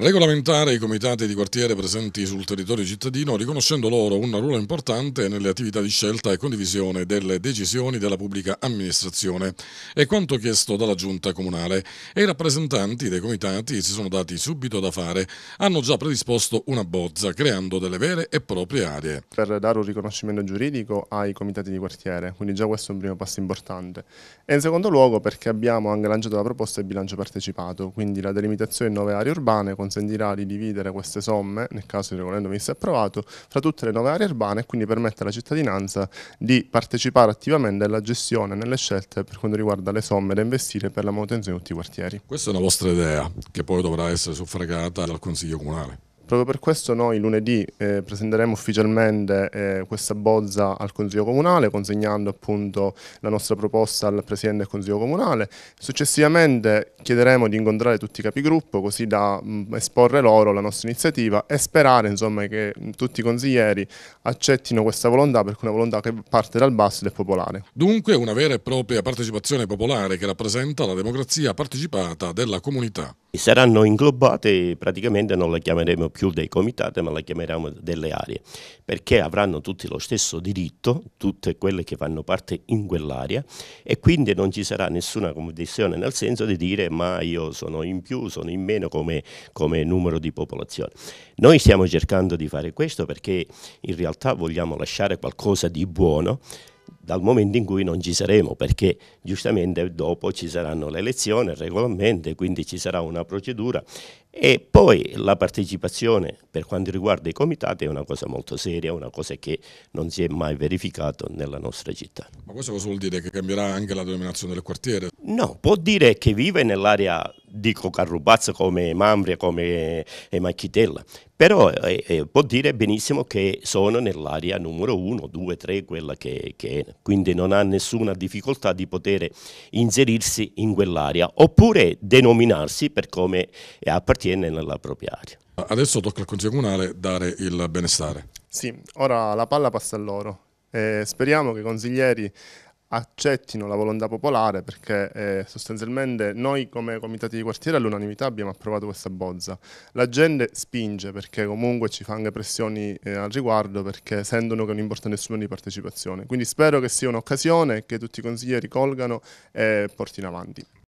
regolamentare i comitati di quartiere presenti sul territorio cittadino, riconoscendo loro un ruolo importante nelle attività di scelta e condivisione delle decisioni della pubblica amministrazione. È quanto chiesto dalla Giunta Comunale e i rappresentanti dei comitati si sono dati subito da fare, hanno già predisposto una bozza creando delle vere e proprie aree. Per dare un riconoscimento giuridico ai comitati di quartiere, quindi già questo è un primo passo importante. E in secondo luogo perché abbiamo anche lanciato la proposta di bilancio partecipato, quindi la delimitazione in nuove aree urbane con consentirà di dividere queste somme, nel caso il regolamento venisse approvato, fra tutte le nuove aree urbane e quindi permette alla cittadinanza di partecipare attivamente alla gestione nelle scelte per quanto riguarda le somme da investire per la manutenzione di tutti i quartieri. Questa è una vostra idea che poi dovrà essere suffragata dal Consiglio Comunale. Proprio per questo noi lunedì eh, presenteremo ufficialmente eh, questa bozza al Consiglio Comunale, consegnando appunto la nostra proposta al Presidente del Consiglio Comunale. Successivamente chiederemo di incontrare tutti i capigruppo così da mh, mm, esporre loro la nostra iniziativa e sperare insomma, che mm, tutti i consiglieri accettino questa volontà perché è una volontà che parte dal basso ed è popolare. Dunque una vera e propria partecipazione popolare che rappresenta la democrazia partecipata della comunità. Saranno inglobate praticamente, non le chiameremo più dei comitati, ma la chiameremo delle aree, perché avranno tutti lo stesso diritto, tutte quelle che fanno parte in quell'area, e quindi non ci sarà nessuna condizione nel senso di dire ma io sono in più, sono in meno come, come numero di popolazione. Noi stiamo cercando di fare questo perché in realtà vogliamo lasciare qualcosa di buono dal momento in cui non ci saremo, perché giustamente dopo ci saranno le elezioni, regolarmente, quindi ci sarà una procedura e poi la partecipazione per quanto riguarda i comitati è una cosa molto seria, una cosa che non si è mai verificata nella nostra città. Ma questo cosa vuol dire? Che cambierà anche la denominazione del quartiere? No, può dire che vive nell'area dico Carrubazzo come Mambria, come eh, Macchitella, però eh, eh, può dire benissimo che sono nell'area numero 1, 2, 3, quella che, che, è, quindi non ha nessuna difficoltà di poter inserirsi in quell'area, oppure denominarsi per come appartiene nella propria area. Adesso tocca al Consiglio Comunale dare il benestare. Sì, ora la palla passa a loro. Eh, speriamo che i consiglieri accettino la volontà popolare perché eh, sostanzialmente noi come comitati di quartiere all'unanimità abbiamo approvato questa bozza. La gente spinge perché comunque ci fa anche pressioni eh, al riguardo perché sentono che non importa nessuno di partecipazione. Quindi spero che sia un'occasione che tutti i consiglieri colgano e portino avanti.